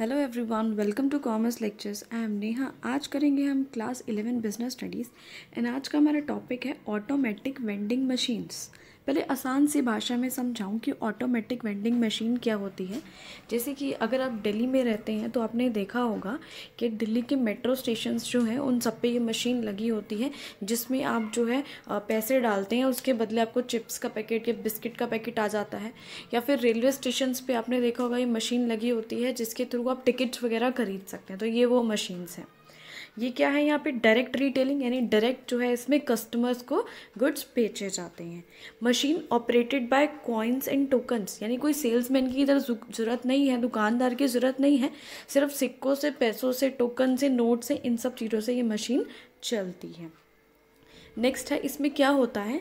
hello everyone welcome to commerce lectures I am Neha आज करेंगे हम class eleven business studies and आज का हमारा टॉपिक है ऑटोमेटिक वेंडिंग मशीन्स पहले आसान सी भाषा में समझाऊँ कि ऑटोमेटिक वेंडिंग मशीन क्या होती है जैसे कि अगर आप दिल्ली में रहते हैं तो आपने देखा होगा कि दिल्ली के मेट्रो स्टेशन जो हैं उन सब पे ये मशीन लगी होती है जिसमें आप जो है पैसे डालते हैं उसके बदले आपको चिप्स का पैकेट या बिस्किट का पैकेट आ जाता है या फिर रेलवे स्टेशन पर आपने देखा होगा ये मशीन लगी होती है जिसके थ्रू आप टिकट्स वगैरह खरीद सकते हैं तो ये वो मशीन्स हैं ये क्या है यहाँ पे डायरेक्ट रिटेलिंग यानी डायरेक्ट जो है इसमें कस्टमर्स को गुड्स बेचे जाते हैं machine operated by coins and tokens यानी कोई सेल्समैन की इधर ज़रूरत नहीं है दुकानदार की ज़रूरत नहीं है सिर्फ सिक्कों से पैसों से टोकन से नोट से इन सब चीज़ों से ये मशीन चलती है नेक्स्ट है इसमें क्या होता है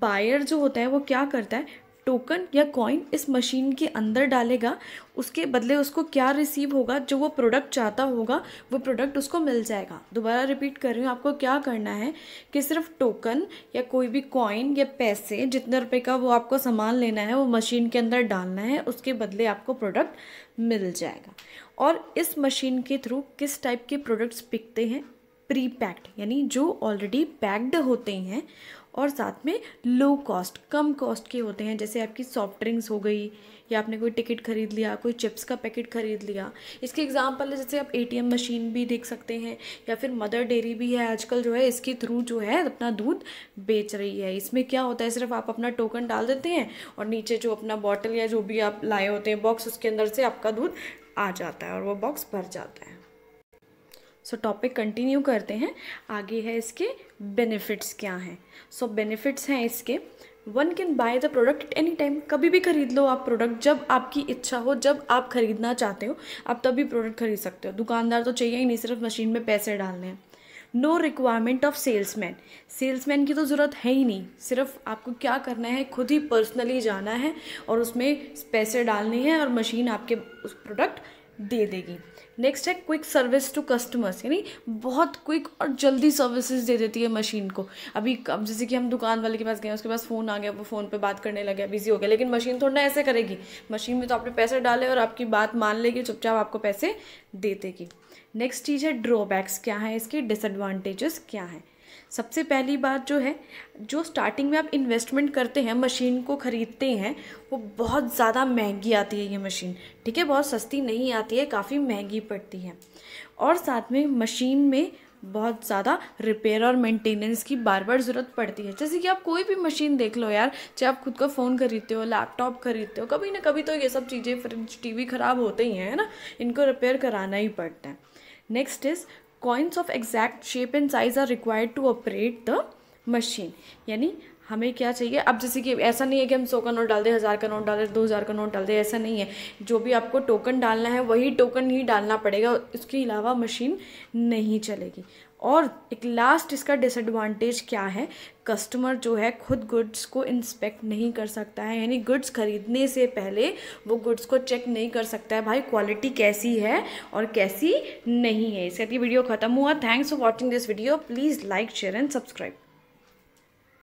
बायर जो होता है वो क्या करता है टोकन या कॉइन इस मशीन के अंदर डालेगा उसके बदले उसको क्या रिसीव होगा जो वो प्रोडक्ट चाहता होगा वो प्रोडक्ट उसको मिल जाएगा दोबारा रिपीट कर रही हूँ आपको क्या करना है कि सिर्फ टोकन या कोई भी कॉइन या पैसे जितने रुपए का वो आपको सामान लेना है वो मशीन के अंदर डालना है उसके बदले आपको प्रोडक्ट मिल जाएगा और इस मशीन के थ्रू किस टाइप के प्रोडक्ट्स बिकते हैं प्री पैक्ड यानी जो ऑलरेडी पैक्ड होते हैं और साथ में लो कॉस्ट कम कॉस्ट के होते हैं जैसे आपकी सॉफ्ट ड्रिंक्स हो गई या आपने कोई टिकट खरीद लिया कोई चिप्स का पैकेट खरीद लिया इसके एग्जाम्पल है जैसे आप एटीएम मशीन भी देख सकते हैं या फिर मदर डेयरी भी है आजकल जो है इसके थ्रू जो है अपना दूध बेच रही है इसमें क्या होता है सिर्फ आप अपना टोकन डाल देते हैं और नीचे जो अपना बॉटल या जो भी आप लाए होते हैं बॉक्स उसके अंदर से आपका दूध आ जाता है और वो बॉक्स भर जाता है सो टॉपिक कंटिन्यू करते हैं आगे है इसके बेनिफिट्स क्या हैं सो बेनिफिट्स हैं इसके one can buy the product at any time कभी भी खरीद लो आप प्रोडक्ट जब आपकी इच्छा हो जब आप खरीदना चाहते हो आप तभी प्रोडक्ट खरीद सकते हो दुकानदार तो चाहिए ही नहीं सिर्फ मशीन में पैसे डालने हैं no requirement of salesman salesman की तो ज़रूरत है ही नहीं सिर्फ आपको क्या करना है खुद ही पर्सनली जाना है और उसमें पैसे डालने हैं और मशीन आपके उस प्रोडक्ट दे देगी नेक्स्ट है क्विक सर्विस टू कस्टमर्स यानी बहुत क्विक और जल्दी सर्विसेज दे देती है मशीन को अभी अब जैसे कि हम दुकान वाले के पास गए उसके पास फ़ोन आ गया वो फ़ोन पे बात करने लगे बिज़ी हो गया लेकिन मशीन थोड़ा ऐसे करेगी मशीन में तो आपने पैसे डाले और आपकी बात मान लेगी चुपचाप आपको पैसे दे देगी नेक्स्ट चीज़ है ड्रॉबैक्स क्या है इसके डिसएडवांटेजेस क्या हैं सबसे पहली बात जो है जो स्टार्टिंग में आप इन्वेस्टमेंट करते हैं मशीन को ख़रीदते हैं वो बहुत ज़्यादा महंगी आती है ये मशीन ठीक है बहुत सस्ती नहीं आती है काफ़ी महंगी पड़ती है और साथ में मशीन में बहुत ज़्यादा रिपेयर और मेंटेनेंस की बार बार ज़रूरत पड़ती है जैसे कि आप कोई भी मशीन देख लो यार चाहे आप खुद का फ़ोन खरीदते हो लैपटॉप खरीदते हो कभी ना कभी तो ये सब चीज़ें फ्रिज टीवी ख़राब होते ही हैं ना इनको रिपेयर कराना ही पड़ता है next is coins of exact shape and size are required to operate the machine यानी हमें क्या चाहिए अब जैसे कि ऐसा नहीं है कि हम सौ का नोट डाल दें हज़ार का नोट डाल दें दो हज़ार का नोट डाल दें ऐसा नहीं है जो भी आपको टोकन डालना है वही टोकन ही डालना पड़ेगा इसके अलावा मशीन नहीं चलेगी और एक लास्ट इसका डिसएडवांटेज क्या है कस्टमर जो है खुद गुड्स को इंस्पेक्ट नहीं कर सकता है यानी गुड्स खरीदने से पहले वो गुड्स को चेक नहीं कर सकता है भाई क्वालिटी कैसी है और कैसी नहीं है इसके वीडियो खत्म हुआ thanks for watching this video please like share and subscribe